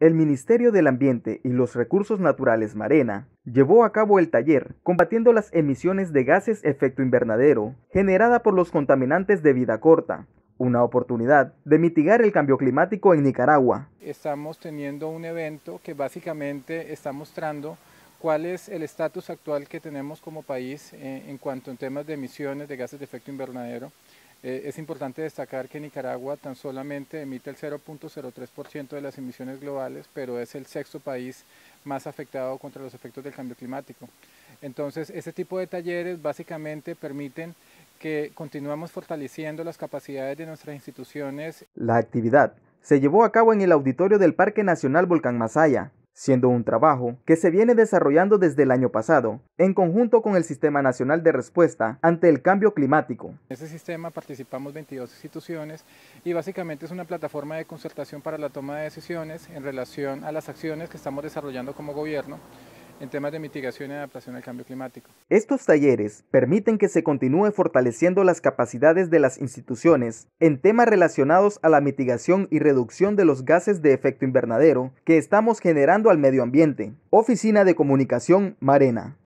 El Ministerio del Ambiente y los Recursos Naturales Marena llevó a cabo el taller combatiendo las emisiones de gases efecto invernadero generada por los contaminantes de vida corta, una oportunidad de mitigar el cambio climático en Nicaragua. Estamos teniendo un evento que básicamente está mostrando cuál es el estatus actual que tenemos como país eh, en cuanto a temas de emisiones de gases de efecto invernadero eh, es importante destacar que Nicaragua tan solamente emite el 0.03% de las emisiones globales, pero es el sexto país más afectado contra los efectos del cambio climático. Entonces, este tipo de talleres básicamente permiten que continuemos fortaleciendo las capacidades de nuestras instituciones. La actividad se llevó a cabo en el auditorio del Parque Nacional Volcán Masaya, siendo un trabajo que se viene desarrollando desde el año pasado, en conjunto con el Sistema Nacional de Respuesta ante el Cambio Climático. En ese sistema participamos 22 instituciones y básicamente es una plataforma de concertación para la toma de decisiones en relación a las acciones que estamos desarrollando como gobierno en temas de mitigación y adaptación al cambio climático. Estos talleres permiten que se continúe fortaleciendo las capacidades de las instituciones en temas relacionados a la mitigación y reducción de los gases de efecto invernadero que estamos generando al medio ambiente. Oficina de Comunicación Marena.